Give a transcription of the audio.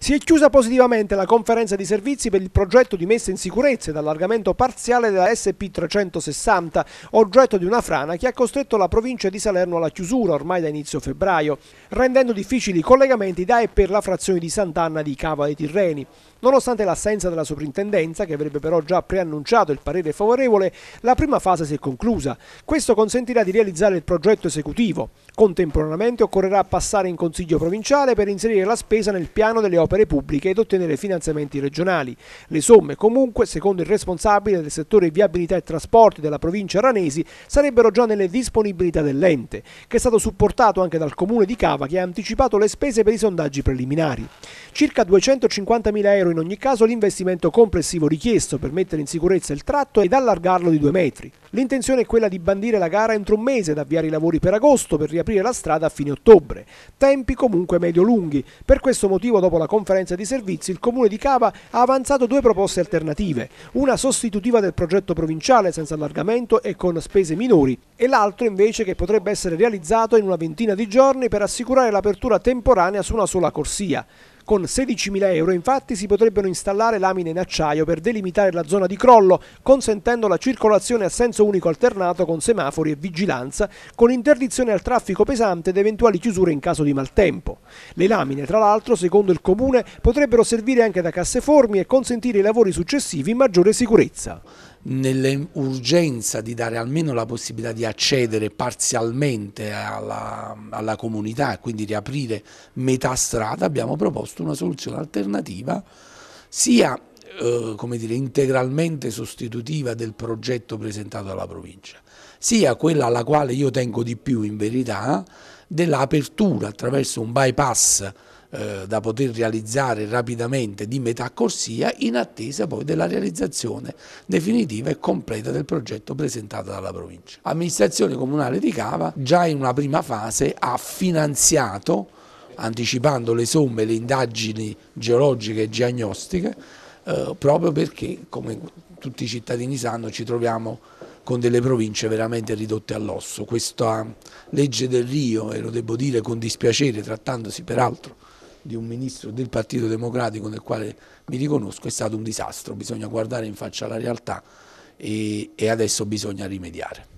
Si è chiusa positivamente la conferenza di servizi per il progetto di messa in sicurezza ed allargamento parziale della SP360, oggetto di una frana che ha costretto la provincia di Salerno alla chiusura ormai da inizio febbraio, rendendo difficili i collegamenti da e per la frazione di Sant'Anna di Cava dei Tirreni. Nonostante l'assenza della soprintendenza, che avrebbe però già preannunciato il parere favorevole, la prima fase si è conclusa. Questo consentirà di realizzare il progetto esecutivo. Contemporaneamente occorrerà passare in Consiglio provinciale per inserire la spesa nel piano delle opere opere pubbliche ed ottenere finanziamenti regionali. Le somme comunque, secondo il responsabile del settore viabilità e trasporti della provincia ranesi, sarebbero già nelle disponibilità dell'ente, che è stato supportato anche dal comune di Cava che ha anticipato le spese per i sondaggi preliminari. Circa 250.000 euro in ogni caso l'investimento complessivo richiesto per mettere in sicurezza il tratto ed allargarlo di due metri. L'intenzione è quella di bandire la gara entro un mese ed avviare i lavori per agosto per riaprire la strada a fine ottobre. Tempi comunque medio lunghi. Per questo motivo dopo la conferenza di servizi il comune di Cava ha avanzato due proposte alternative, una sostitutiva del progetto provinciale senza allargamento e con spese minori e l'altro invece che potrebbe essere realizzato in una ventina di giorni per assicurare l'apertura temporanea su una sola corsia. Con 16.000 euro infatti si potrebbero installare lamine in acciaio per delimitare la zona di crollo, consentendo la circolazione a senso unico alternato con semafori e vigilanza, con interdizione al traffico pesante ed eventuali chiusure in caso di maltempo. Le lamine, tra l'altro, secondo il Comune, potrebbero servire anche da casseformi e consentire i lavori successivi in maggiore sicurezza nell'urgenza di dare almeno la possibilità di accedere parzialmente alla, alla comunità e quindi riaprire metà strada, abbiamo proposto una soluzione alternativa sia eh, come dire, integralmente sostitutiva del progetto presentato dalla provincia, sia quella alla quale io tengo di più in verità dell'apertura attraverso un bypass eh, da poter realizzare rapidamente di metà corsia in attesa poi della realizzazione definitiva e completa del progetto presentato dalla provincia. Amministrazione Comunale di Cava già in una prima fase ha finanziato anticipando le somme, le indagini geologiche e geagnostiche, eh, proprio perché, come tutti i cittadini sanno, ci troviamo con delle province veramente ridotte all'osso. Questa legge del Rio, e lo devo dire con dispiacere, trattandosi peraltro di un ministro del Partito Democratico nel quale mi riconosco è stato un disastro, bisogna guardare in faccia la realtà e, e adesso bisogna rimediare.